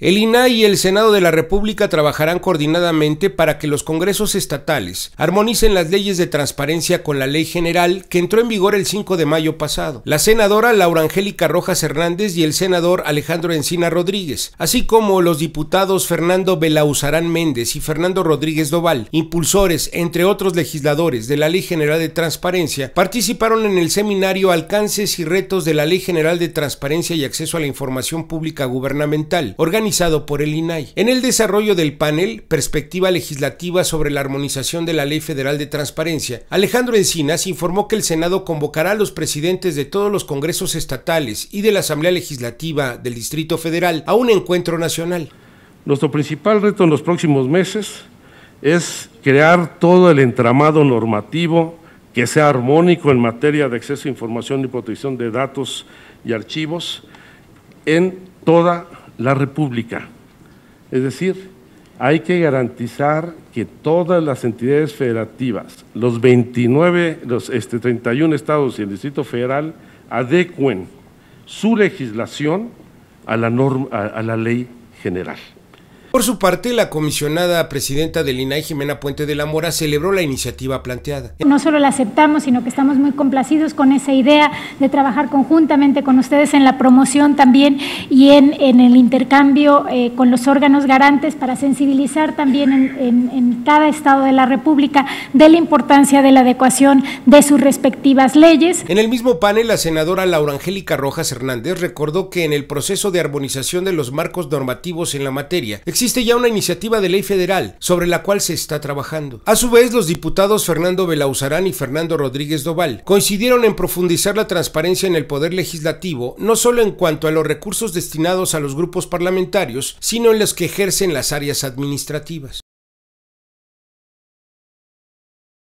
El INAI y el Senado de la República trabajarán coordinadamente para que los congresos estatales armonicen las leyes de transparencia con la ley general que entró en vigor el 5 de mayo pasado. La senadora Laura Angélica Rojas Hernández y el senador Alejandro Encina Rodríguez, así como los diputados Fernando Belauzarán Méndez y Fernando Rodríguez Doval, impulsores, entre otros legisladores, de la Ley General de Transparencia, participaron en el seminario Alcances y Retos de la Ley General de Transparencia y Acceso a la Información Pública Gubernamental, organizado por el INAI. En el desarrollo del panel Perspectiva Legislativa sobre la Armonización de la Ley Federal de Transparencia, Alejandro Encinas informó que el Senado convocará a los presidentes de todos los congresos estatales y de la Asamblea Legislativa del Distrito Federal a un encuentro nacional. Nuestro principal reto en los próximos meses es crear todo el entramado normativo que sea armónico en materia de acceso a información y protección de datos y archivos en toda la República. Es decir, hay que garantizar que todas las entidades federativas, los 29, los este, 31 estados y el Distrito Federal, adecuen su legislación a la, norma, a, a la ley general. Por su parte, la comisionada presidenta del INAI, Jimena Puente de la Mora, celebró la iniciativa planteada. No solo la aceptamos, sino que estamos muy complacidos con esa idea de trabajar conjuntamente con ustedes en la promoción también y en, el intercambio eh, con los órganos garantes para sensibilizar también en, en cada estado de la República de la importancia de la adecuación de sus respectivas leyes. En el mismo panel, la senadora Laura Angélica Rojas Hernández recordó que en el proceso de armonización de los marcos normativos en la materia, Existe ya una iniciativa de ley federal sobre la cual se está trabajando. A su vez, los diputados Fernando Belauzarán y Fernando Rodríguez Doval coincidieron en profundizar la transparencia en el poder legislativo, no solo en cuanto a los recursos destinados a los grupos parlamentarios, sino en los que ejercen las áreas administrativas.